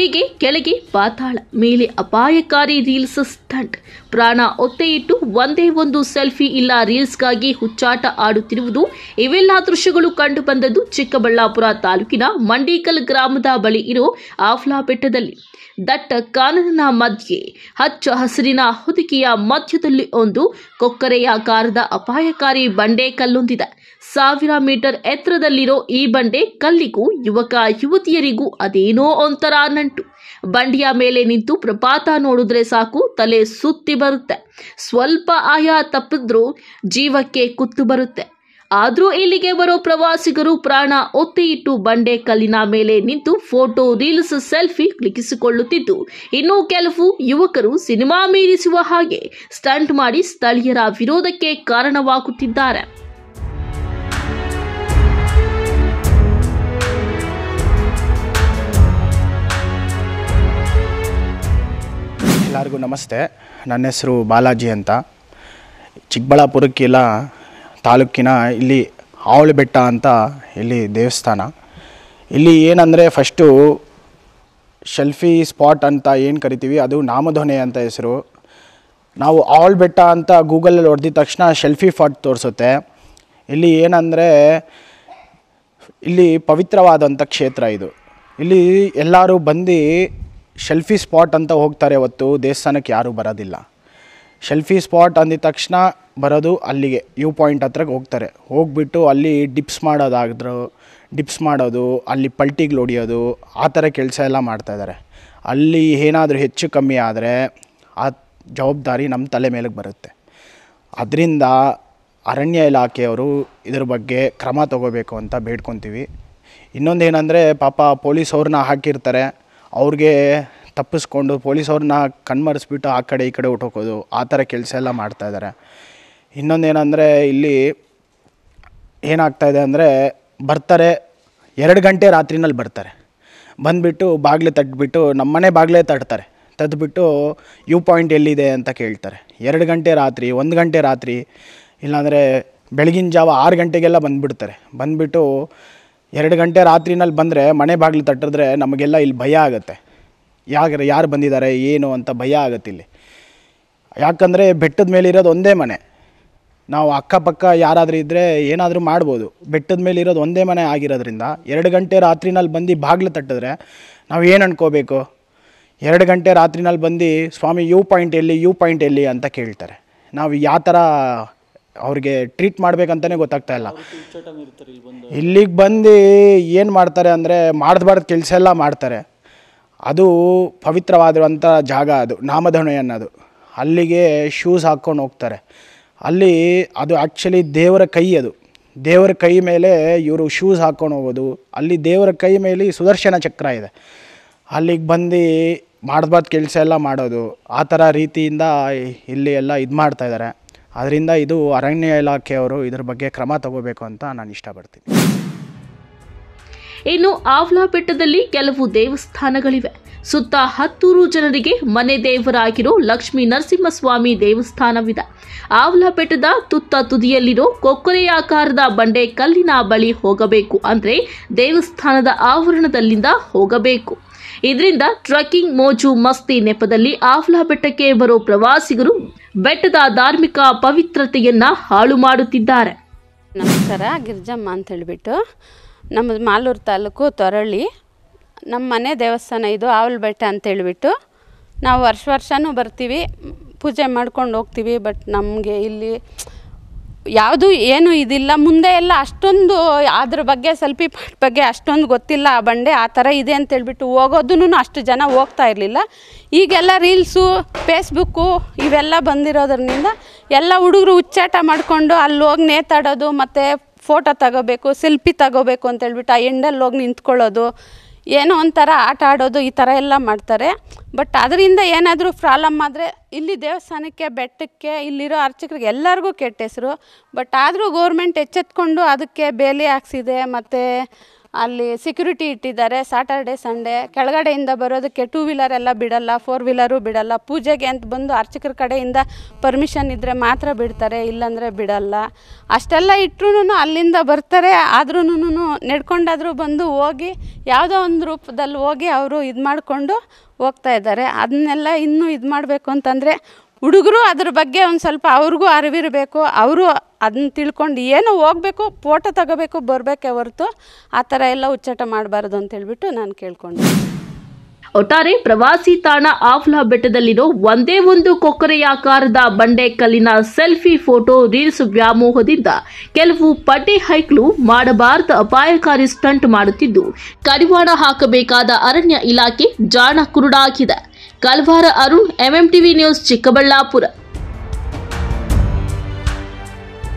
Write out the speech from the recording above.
ಹೀಗೆ ಕೆಳಗೆ ಪಾತಾಳ ಮೇಲೆ ಅಪಾಯಕಾರಿ ರೀಲ್ಸ್ ಸ್ಟಂಟ್ ಪ್ರಾಣ ಒತ್ತೆಯಿಟ್ಟು ಒಂದೇ ಒಂದು ಸೆಲ್ಫಿ ಇಲ್ಲ ರೀಲ್ಸ್ಗಾಗಿ ಹುಚ್ಚಾಟ ಆಡುತ್ತಿರುವುದು ಇವೆಲ್ಲ ದೃಶ್ಯಗಳು ಕಂಡು ಬಂದದ್ದು ಚಿಕ್ಕಬಳ್ಳಾಪುರ ತಾಲೂಕಿನ ಮಂಡಿಕಲ್ ಗ್ರಾಮದ ಬಳಿ ಇರೋ ಆಫ್ಲಾ ಬೆಟ್ಟದಲ್ಲಿ ದಟ್ಟ ಕಾನನ ಮಧ್ಯೆ ಹಚ್ಚ ಹಸಿರಿನ ಹೊದಿಕೆಯ ಮಧ್ಯದಲ್ಲಿ ಒಂದು ಕೊಕ್ಕರೆಯ ಅಪಾಯಕಾರಿ ಬಂಡೆ ಕಲ್ಲೊಂದಿದೆ ಸಾವಿರ ಮೀಟರ್ ಎತ್ತರದಲ್ಲಿರೋ ಈ ಬಂಡೆ ಕಲ್ಲಿಗೂ ಯುವಕ ಯುವತಿಯರಿಗೂ ಅದೇನೋ ಒಂಥರ ನಂಟು ಬಂಡಿಯ ಮೇಲೆ ನಿಂತು ಪ್ರಪಾತ ನೋಡಿದ್ರೆ ಸಾಕು ತಲೆ ಸುತ್ತಿ ಬರುತ್ತೆ ಸ್ವಲ್ಪ ಆಯ ತಪ್ಪಿದ್ರೂ ಜೀವಕ್ಕೆ ಕುತ್ತು ಬರುತ್ತೆ ಆದರೂ ಇಲ್ಲಿಗೆ ಬರೋ ಪ್ರವಾಸಿಗರು ಪ್ರಾಣ ಒತ್ತಿ ಇಟ್ಟು ಬಂಡೆ ಕಲ್ಲಿನ ಮೇಲೆ ನಿಂತು ಫೋಟೋ ರೀಲ್ಸ್ ಸೆಲ್ಫಿ ಕ್ಲಿಕ್ಕಿಸಿಕೊಳ್ಳುತ್ತಿದ್ದು ಇನ್ನೂ ಕೆಲವು ಯುವಕರು ಸಿನಿಮಾ ಮೀರಿಸುವ ಹಾಗೆ ಸ್ಟಂಟ್ ಮಾಡಿ ಸ್ಥಳೀಯರ ವಿರೋಧಕ್ಕೆ ಕಾರಣವಾಗುತ್ತಿದ್ದಾರೆ ಎಲ್ಲರಿಗೂ ನಮಸ್ತೆ ನನ್ನ ಹೆಸರು ಬಾಲಾಜಿ ಅಂತ ಚಿಕ್ಕಬಳ್ಳಾಪುರಕ್ಕೆಲ್ಲ ತಾಲೂಕಿನ ಇಲ್ಲಿ ಆವಳಿ ಬೆಟ್ಟ ಅಂತ ಇಲ್ಲಿ ದೇವಸ್ಥಾನ ಇಲ್ಲಿ ಏನಂದರೆ ಫಸ್ಟು ಶೆಲ್ಫಿ ಸ್ಪಾಟ್ ಅಂತ ಏನು ಕರಿತೀವಿ ಅದು ನಾಮಧ್ವನಿ ಅಂತ ಹೆಸರು ನಾವು ಆವಳಿ ಬೆಟ್ಟ ಅಂತ ಗೂಗಲಲ್ಲಿ ಹೊಡೆದಿದ ತಕ್ಷಣ ಶೆಲ್ಫಿ ಫಾಟ್ ತೋರಿಸುತ್ತೆ ಇಲ್ಲಿ ಏನಂದರೆ ಇಲ್ಲಿ ಪವಿತ್ರವಾದಂಥ ಕ್ಷೇತ್ರ ಇದು ಇಲ್ಲಿ ಎಲ್ಲರೂ ಬಂದು ಶೆಲ್ಫಿ ಸ್ಪಾಟ್ ಅಂತ ಹೋಗ್ತಾರೆ ಹೊತ್ತು ದೇವಸ್ಥಾನಕ್ಕೆ ಯಾರೂ ಬರೋದಿಲ್ಲ ಶೆಲ್ಫಿ ಸ್ಪಾಟ್ ಅಂದಿದ ತಕ್ಷಣ ಬರೋದು ಅಲ್ಲಿಗೆ ವ್ಯೂ ಪಾಯಿಂಟ್ ಹತ್ರಕ್ಕೆ ಹೋಗ್ತಾರೆ ಹೋಗ್ಬಿಟ್ಟು ಅಲ್ಲಿ ಡಿಪ್ಸ್ ಮಾಡೋದಾದ್ರು ಡಿಪ್ಸ್ ಮಾಡೋದು ಅಲ್ಲಿ ಪಲ್ಟಿಗಳು ಹೊಡಿಯೋದು ಆ ಥರ ಕೆಲಸ ಎಲ್ಲ ಮಾಡ್ತಾಯಿದ್ದಾರೆ ಅಲ್ಲಿ ಏನಾದರೂ ಹೆಚ್ಚು ಕಮ್ಮಿ ಆದರೆ ಆ ಜವಾಬ್ದಾರಿ ನಮ್ಮ ತಲೆ ಮೇಲಕ್ಕೆ ಬರುತ್ತೆ ಅದರಿಂದ ಅರಣ್ಯ ಇಲಾಖೆಯವರು ಇದ್ರ ಬಗ್ಗೆ ಕ್ರಮ ತಗೋಬೇಕು ಅಂತ ಬೇಡ್ಕೊತೀವಿ ಏನಂದರೆ ಪಾಪ ಪೊಲೀಸವ್ರನ್ನ ಹಾಕಿರ್ತಾರೆ ಅವ್ರಿಗೆ ತಪ್ಪಿಸ್ಕೊಂಡು ಪೊಲೀಸವ್ರನ್ನ ಕಣ್ಮರೆಸ್ಬಿಟ್ಟು ಆ ಕಡೆ ಈ ಕಡೆ ಹೋಗೋದು ಆ ಥರ ಕೆಲಸ ಎಲ್ಲ ಮಾಡ್ತಾಯಿದ್ದಾರೆ ಇನ್ನೊಂದು ಇಲ್ಲಿ ಏನಾಗ್ತಾಯಿದೆ ಅಂದರೆ ಬರ್ತಾರೆ ಎರಡು ಗಂಟೆ ರಾತ್ರಿನಲ್ಲಿ ಬರ್ತಾರೆ ಬಂದುಬಿಟ್ಟು ಬಾಗಿಲು ತಟ್ಬಿಟ್ಟು ನಮ್ಮನೆ ಬಾಗಿಲೇ ತಟ್ತಾರೆ ತದ್ಬಿಟ್ಟು ಯು ಪಾಯಿಂಟ್ ಎಲ್ಲಿದೆ ಅಂತ ಕೇಳ್ತಾರೆ ಎರಡು ಗಂಟೆ ರಾತ್ರಿ ಒಂದು ಗಂಟೆ ರಾತ್ರಿ ಇಲ್ಲಾಂದರೆ ಬೆಳಗಿನ ಜಾವ ಆರು ಗಂಟೆಗೆಲ್ಲ ಬಂದುಬಿಡ್ತಾರೆ ಬಂದುಬಿಟ್ಟು ಎರಡು ಗಂಟೆ ರಾತ್ರಿನಲ್ಲಿ ಬಂದರೆ ಮನೆ ಬಾಗಿಲು ತಟ್ಟಿದ್ರೆ ನಮಗೆಲ್ಲ ಇಲ್ಲಿ ಭಯ ಆಗುತ್ತೆ ಯಾರು ಯಾರು ಬಂದಿದ್ದಾರೆ ಏನು ಅಂತ ಭಯ ಆಗುತ್ತೆ ಇಲ್ಲಿ ಯಾಕಂದರೆ ಬೆಟ್ಟದ ಮೇಲೆ ಇರೋದು ಒಂದೇ ಮನೆ ನಾವು ಅಕ್ಕಪಕ್ಕ ಯಾರಾದರೂ ಇದ್ದರೆ ಏನಾದರೂ ಮಾಡ್ಬೋದು ಬೆಟ್ಟದ ಮೇಲೆ ಇರೋದು ಒಂದೇ ಮನೆ ಆಗಿರೋದ್ರಿಂದ ಎರಡು ಗಂಟೆ ರಾತ್ರಿನಲ್ಲಿ ಬಂದು ಬಾಗಿಲು ತಟ್ಟಿದ್ರೆ ನಾವು ಏನು ಅನ್ಕೋಬೇಕು ಎರಡು ಗಂಟೆ ರಾತ್ರಿನಲ್ಲಿ ಬಂದು ಸ್ವಾಮಿ ಯು ಪಾಯಿಂಟ್ ಎಲ್ಲಿ ಯು ಪಾಯಿಂಟ್ ಎಲ್ಲಿ ಅಂತ ಕೇಳ್ತಾರೆ ನಾವು ಯಾವ ಥರ ಅವ್ರಿಗೆ ಟ್ರೀಟ್ ಮಾಡಬೇಕಂತಲೇ ಗೊತ್ತಾಗ್ತಾ ಇಲ್ಲ ಇಲ್ಲಿಗೆ ಬಂದು ಏನು ಮಾಡ್ತಾರೆ ಅಂದರೆ ಮಾಡ್ದಬಾರ್ದು ಕೆಲಸ ಎಲ್ಲ ಮಾಡ್ತಾರೆ ಅದು ಪವಿತ್ರವಾಗಿರುವಂಥ ಜಾಗ ಅದು ನಾಮಧನು ಅನ್ನೋದು ಅಲ್ಲಿಗೆ ಶೂಸ್ ಹಾಕ್ಕೊಂಡು ಹೋಗ್ತಾರೆ ಅಲ್ಲಿ ಅದು ಆ್ಯಕ್ಚುಲಿ ದೇವರ ಕೈ ಅದು ದೇವರ ಕೈ ಮೇಲೆ ಇವರು ಶೂಸ್ ಹಾಕ್ಕೊಂಡು ಹೋಗೋದು ಅಲ್ಲಿ ದೇವರ ಕೈ ಮೇಲೆ ಸುದರ್ಶನ ಚಕ್ರ ಇದೆ ಅಲ್ಲಿಗೆ ಬಂದು ಮಾಡ್ದಬಾರ್ದು ಕೆಲಸ ಎಲ್ಲ ಮಾಡೋದು ಆ ಥರ ರೀತಿಯಿಂದ ಇಲ್ಲಿ ಎಲ್ಲ ಇದು ಮಾಡ್ತಾಯಿದ್ದಾರೆ ಆದ್ದರಿಂದ ಇದು ಅರಣ್ಯ ಇಲಾಖೆಯವರು ಇದರ ಬಗ್ಗೆ ಕ್ರಮ ತಗೋಬೇಕು ಅಂತ ನಾನು ಇಷ್ಟಪಡ್ತೀನಿ ಇನ್ನು ಆವ್ಲಾ ಬೆಟ್ಟದಲ್ಲಿ ಕೆಲವು ದೇವಸ್ಥಾನಗಳಿವೆ ಸುತ್ತ ಹತ್ತೂರು ಜನರಿಗೆ ಮನೆ ದೇವರಾಗಿರೋ ಲಕ್ಷ್ಮೀ ನರಸಿಂಹಸ್ವಾಮಿ ದೇವಸ್ಥಾನವಿದೆ ಆವ್ಲಾ ಬೆಟ್ಟದ ತುತ್ತ ತುದಿಯಲ್ಲಿರೋ ಕೊಕ್ಕರೆಯಾಕಾರದ ಬಂಡೆ ಕಲ್ಲಿನ ಬಳಿ ಹೋಗಬೇಕು ಅಂದರೆ ದೇವಸ್ಥಾನದ ಆವರಣದಲ್ಲಿಂದ ಹೋಗಬೇಕು ಇದರಿಂದ ಟ್ರಕ್ಕಿಂಗ್ ಮೋಜು ಮಸ್ತಿ ನೆಪದಲ್ಲಿ ಆಫ್ಲಾ ಬೆಟ್ಟಕ್ಕೆ ಬರೋ ಪ್ರವಾಸಿಗರು ಬೆಟ್ಟದ ಧಾರ್ಮಿಕ ಪವಿತ್ರತೆಯನ್ನ ಹಾಳು ಮಾಡುತ್ತಿದ್ದಾರೆ ನಮಸ್ಕಾರ ಗಿರ್ಜಮ್ಮ ಅಂತ ಹೇಳಿಬಿಟ್ಟು ನಮ್ಮದು ಮಾಲೂರು ತಾಲೂಕು ತೊರಳಿ ನಮ್ಮ ಮನೆ ದೇವಸ್ಥಾನ ಇದು ಆವಲ್ ಬೆಟ್ಟ ಅಂತ ಹೇಳಿಬಿಟ್ಟು ನಾವು ವರ್ಷ ವರ್ಷವೂ ಬರ್ತೀವಿ ಪೂಜೆ ಮಾಡ್ಕೊಂಡು ಹೋಗ್ತೀವಿ ಬಟ್ ನಮಗೆ ಇಲ್ಲಿ ಯಾವುದು ಏನು ಇದಿಲ್ಲ ಮುಂದೆ ಎಲ್ಲ ಅಷ್ಟೊಂದು ಅದ್ರ ಬಗ್ಗೆ ಸ್ವಲ್ಪ ಬಗ್ಗೆ ಅಷ್ಟೊಂದು ಗೊತ್ತಿಲ್ಲ ಆ ಬಂಡೆ ಆ ಥರ ಇದೆ ಅಂತ ಹೇಳ್ಬಿಟ್ಟು ಹೋಗೋದೂ ಅಷ್ಟು ಜನ ಹೋಗ್ತಾ ಇರಲಿಲ್ಲ ಈಗೆಲ್ಲ ರೀಲ್ಸು ಫೇಸ್ಬುಕ್ಕು ಇವೆಲ್ಲ ಬಂದಿರೋದ್ರಿಂದ ಎಲ್ಲ ಹುಡುಗರು ಹುಚ್ಚಾಟ ಮಾಡಿಕೊಂಡು ಅಲ್ಲಿ ಹೋಗಿ ನೇತಾಡೋದು ಮತ್ತು ಫೋಟೋ ತಗೋಬೇಕು ಸೆಲ್ಫಿ ತಗೋಬೇಕು ಅಂತೇಳ್ಬಿಟ್ಟು ಆ ಎಂಡಲ್ಲಿ ಹೋಗಿ ನಿಂತ್ಕೊಳ್ಳೋದು ಏನೋ ಒಂಥರ ಆಟ ಆಡೋದು ಈ ಥರ ಎಲ್ಲ ಮಾಡ್ತಾರೆ ಬಟ್ ಅದರಿಂದ ಏನಾದರೂ ಪ್ರಾಬ್ಲಮ್ ಆದರೆ ಇಲ್ಲಿ ದೇವಸ್ಥಾನಕ್ಕೆ ಬೆಟ್ಟಕ್ಕೆ ಇಲ್ಲಿರೋ ಅರ್ಚಕರಿಗೆ ಎಲ್ಲರಿಗೂ ಕೆಟ್ಟ ಹೆಸರು ಬಟ್ ಆದರೂ ಗೋರ್ಮೆಂಟ್ ಎಚ್ಚೆತ್ಕೊಂಡು ಅದಕ್ಕೆ ಬೇಲಿ ಹಾಕ್ಸಿದೆ ಮತ್ತು ಅಲ್ಲಿ ಸೆಕ್ಯೂರಿಟಿ ಇಟ್ಟಿದ್ದಾರೆ ಸ್ಯಾಟರ್ಡೆ ಸಂಡೇ ಕೆಳಗಡೆಯಿಂದ ಬರೋದಕ್ಕೆ ಟೂ ವೀಲರ್ ಎಲ್ಲ ಬಿಡಲ್ಲ ಫೋರ್ ವೀಲರು ಬಿಡಲ್ಲ ಪೂಜೆಗೆ ಅಂತ ಬಂದು ಅರ್ಚಕರ ಕಡೆಯಿಂದ ಪರ್ಮಿಷನ್ ಇದ್ದರೆ ಮಾತ್ರ ಬಿಡ್ತಾರೆ ಇಲ್ಲಾಂದರೆ ಬಿಡಲ್ಲ ಅಷ್ಟೆಲ್ಲ ಇಟ್ಟರೂ ಅಲ್ಲಿಂದ ಬರ್ತಾರೆ ಆದ್ರೂ ನಡ್ಕೊಂಡಾದರೂ ಬಂದು ಹೋಗಿ ಯಾವುದೋ ಒಂದು ರೂಪದಲ್ಲಿ ಹೋಗಿ ಅವರು ಇದು ಮಾಡಿಕೊಂಡು ಹೋಗ್ತಾ ಇದ್ದಾರೆ ಅದನ್ನೆಲ್ಲ ಇನ್ನೂ ಇದು ಮಾಡಬೇಕು ಅಂತಂದರೆ ಹುಡುಗರು ಅದ್ರ ಬಗ್ಗೆ ಒಂದು ಸ್ವಲ್ಪ ಅವ್ರಿಗೂ ಅರಿವಿರಬೇಕು ಅವರು ಅದನ್ನ ತಿಳ್ಕೊಂಡು ಏನು ಹೋಗಬೇಕು ಫೋಟೋ ತಗೋಬೇಕು ಬರಬೇಕೇ ಹೊರತು ಆ ಥರ ಎಲ್ಲ ಉಚ್ಚಾಟ ಮಾಡಬಾರ್ದು ಅಂತ ಹೇಳ್ಬಿಟ್ಟು ನಾನು ಕೇಳ್ಕೊಂಡು ಒಟ್ಟಾರೆ ಪ್ರವಾಸಿ ತಾಣ ಆಫ್ಲಾ ಬೆಟ್ಟದಲ್ಲಿರೋ ಒಂದೇ ಒಂದು ಕೊಕ್ಕರೆಯಾಕಾರದ ಬಂಡೆ ಕಲ್ಲಿನ ಸೆಲ್ಫಿ ಫೋಟೋ ರೀಲ್ಸ್ ವ್ಯಾಮೋಹದಿಂದ ಕೆಲವು ಪಟ್ಟಿ ಹೈಕ್ಲು ಮಾಡಬಾರದ ಅಪಾಯಕಾರಿ ಸ್ಟಂಟ್ ಮಾಡುತ್ತಿದ್ದು ಕಡಿವಾಣ ಹಾಕಬೇಕಾದ ಅರಣ್ಯ ಇಲಾಖೆ ಜಾಣ ಕುರುಡಾಗಿದೆ ಕಲ್ವಾರ ಅರುಣ್ ಎಂಎಂಟಿವಿ ನ್ಯೂಸ್ ಚಿಕ್ಕಬಳ್ಳಾಪುರ